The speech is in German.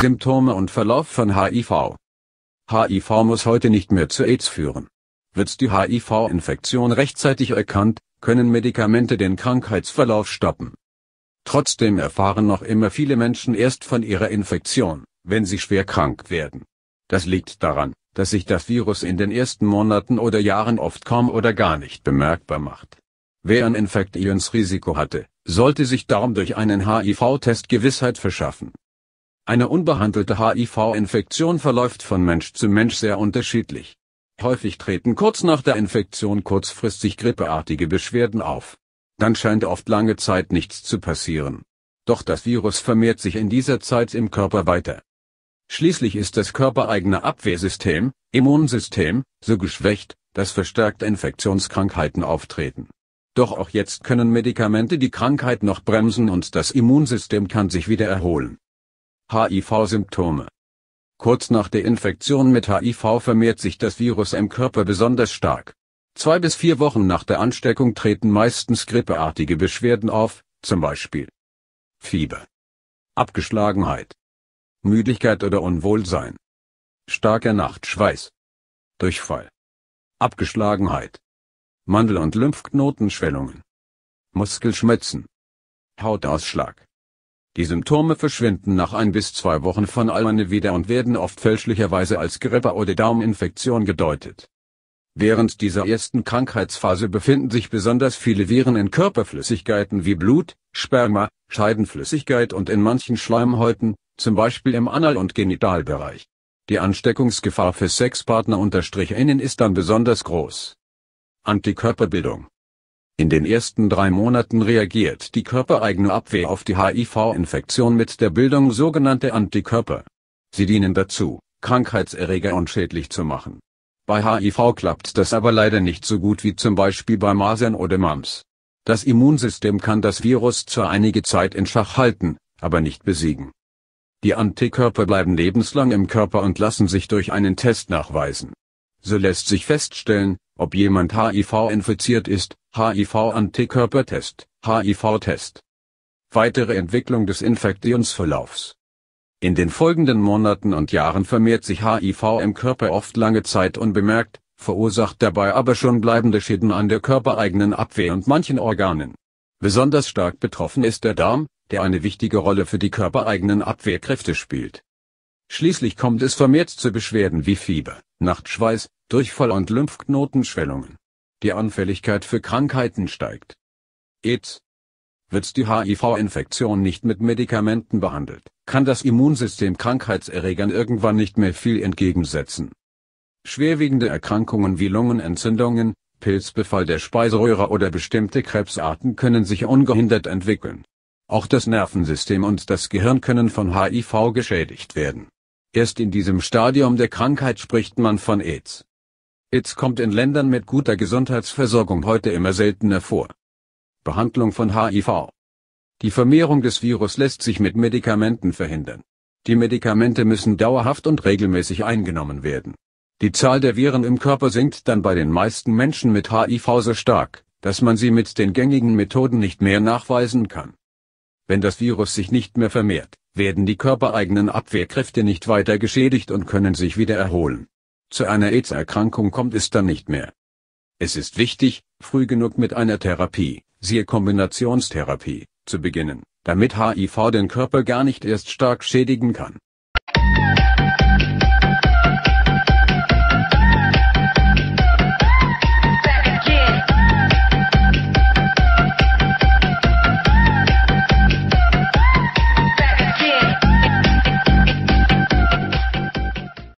Symptome und Verlauf von HIV. HIV muss heute nicht mehr zu AIDS führen. Wird die HIV-Infektion rechtzeitig erkannt, können Medikamente den Krankheitsverlauf stoppen. Trotzdem erfahren noch immer viele Menschen erst von ihrer Infektion, wenn sie schwer krank werden. Das liegt daran, dass sich das Virus in den ersten Monaten oder Jahren oft kaum oder gar nicht bemerkbar macht. Wer ein Infektionsrisiko hatte, sollte sich darum durch einen HIV-Test Gewissheit verschaffen. Eine unbehandelte HIV-Infektion verläuft von Mensch zu Mensch sehr unterschiedlich. Häufig treten kurz nach der Infektion kurzfristig grippeartige Beschwerden auf. Dann scheint oft lange Zeit nichts zu passieren. Doch das Virus vermehrt sich in dieser Zeit im Körper weiter. Schließlich ist das körpereigene Abwehrsystem, Immunsystem, so geschwächt, dass verstärkt Infektionskrankheiten auftreten. Doch auch jetzt können Medikamente die Krankheit noch bremsen und das Immunsystem kann sich wieder erholen. HIV-Symptome. Kurz nach der Infektion mit HIV vermehrt sich das Virus im Körper besonders stark. Zwei bis vier Wochen nach der Ansteckung treten meistens grippeartige Beschwerden auf, zum Beispiel Fieber, Abgeschlagenheit, Müdigkeit oder Unwohlsein, starker Nachtschweiß, Durchfall, Abgeschlagenheit, Mandel- und Lymphknotenschwellungen, Muskelschmerzen, Hautausschlag. Die Symptome verschwinden nach ein bis zwei Wochen von Alane wieder und werden oft fälschlicherweise als Grippe oder Daumeninfektion gedeutet. Während dieser ersten Krankheitsphase befinden sich besonders viele Viren in Körperflüssigkeiten wie Blut, Sperma, Scheidenflüssigkeit und in manchen Schleimhäuten, zum Beispiel im Anal- und Genitalbereich. Die Ansteckungsgefahr für Sexpartner-Innen ist dann besonders groß. Antikörperbildung in den ersten drei Monaten reagiert die körpereigene Abwehr auf die HIV-Infektion mit der Bildung sogenannter Antikörper. Sie dienen dazu, Krankheitserreger unschädlich zu machen. Bei HIV klappt das aber leider nicht so gut wie zum Beispiel bei Masern oder Mumps. Das Immunsystem kann das Virus zwar einige Zeit in Schach halten, aber nicht besiegen. Die Antikörper bleiben lebenslang im Körper und lassen sich durch einen Test nachweisen. So lässt sich feststellen, ob jemand HIV-infiziert ist, HIV-Antikörpertest, HIV-Test. Weitere Entwicklung des Infektionsverlaufs. In den folgenden Monaten und Jahren vermehrt sich HIV im Körper oft lange Zeit unbemerkt, verursacht dabei aber schon bleibende Schäden an der körpereigenen Abwehr und manchen Organen. Besonders stark betroffen ist der Darm, der eine wichtige Rolle für die körpereigenen Abwehrkräfte spielt. Schließlich kommt es vermehrt zu Beschwerden wie Fieber, Nachtschweiß, Durchfall und Lymphknotenschwellungen. Die Anfälligkeit für Krankheiten steigt. AIDS. Wird die HIV-Infektion nicht mit Medikamenten behandelt, kann das Immunsystem Krankheitserregern irgendwann nicht mehr viel entgegensetzen. Schwerwiegende Erkrankungen wie Lungenentzündungen, Pilzbefall der Speiseröhre oder bestimmte Krebsarten können sich ungehindert entwickeln. Auch das Nervensystem und das Gehirn können von HIV geschädigt werden. Erst in diesem Stadium der Krankheit spricht man von AIDS. AIDS kommt in Ländern mit guter Gesundheitsversorgung heute immer seltener vor. Behandlung von HIV. Die Vermehrung des Virus lässt sich mit Medikamenten verhindern. Die Medikamente müssen dauerhaft und regelmäßig eingenommen werden. Die Zahl der Viren im Körper sinkt dann bei den meisten Menschen mit HIV so stark, dass man sie mit den gängigen Methoden nicht mehr nachweisen kann. Wenn das Virus sich nicht mehr vermehrt, werden die körpereigenen Abwehrkräfte nicht weiter geschädigt und können sich wieder erholen. Zu einer AIDS-Erkrankung kommt es dann nicht mehr. Es ist wichtig, früh genug mit einer Therapie, siehe Kombinationstherapie, zu beginnen, damit HIV den Körper gar nicht erst stark schädigen kann